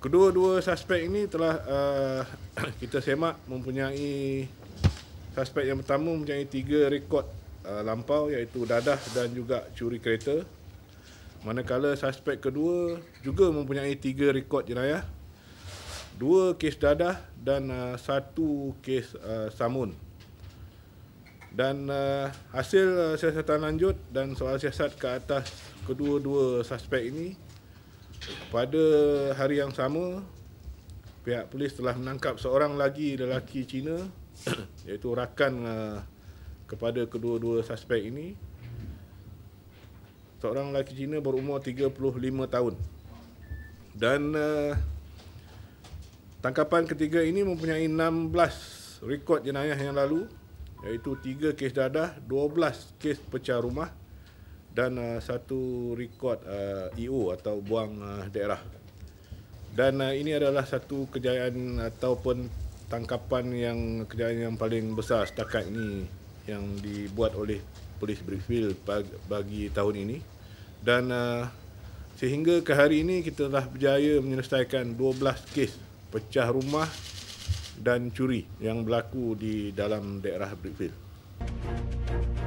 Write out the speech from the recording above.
Kedua-dua suspek ini telah uh, kita semak mempunyai suspek yang pertama mempunyai tiga rekod uh, lampau iaitu dadah dan juga curi kereta. Manakala suspek kedua juga mempunyai tiga rekod jenayah. Dua kes dadah dan uh, satu kes uh, samun. Dan uh, hasil uh, siasatan lanjut dan soal siasat ke atas kedua-dua suspek ini pada hari yang sama, pihak polis telah menangkap seorang lagi lelaki Cina iaitu rakan uh, kepada kedua-dua suspek ini. Seorang lelaki Cina berumur 35 tahun. Dan uh, tangkapan ketiga ini mempunyai 16 rekod jenayah yang lalu iaitu 3 kes dadah, 12 kes pecah rumah dan uh, satu rekod uh, EO atau buang uh, daerah. Dan uh, ini adalah satu kejayaan ataupun tangkapan yang kejayaan yang paling besar setakat ini yang dibuat oleh polis Brickfield bagi tahun ini. Dan uh, sehingga ke hari ini kita telah berjaya menyelesaikan 12 kes pecah rumah dan curi yang berlaku di dalam daerah Brickfield. Thank you.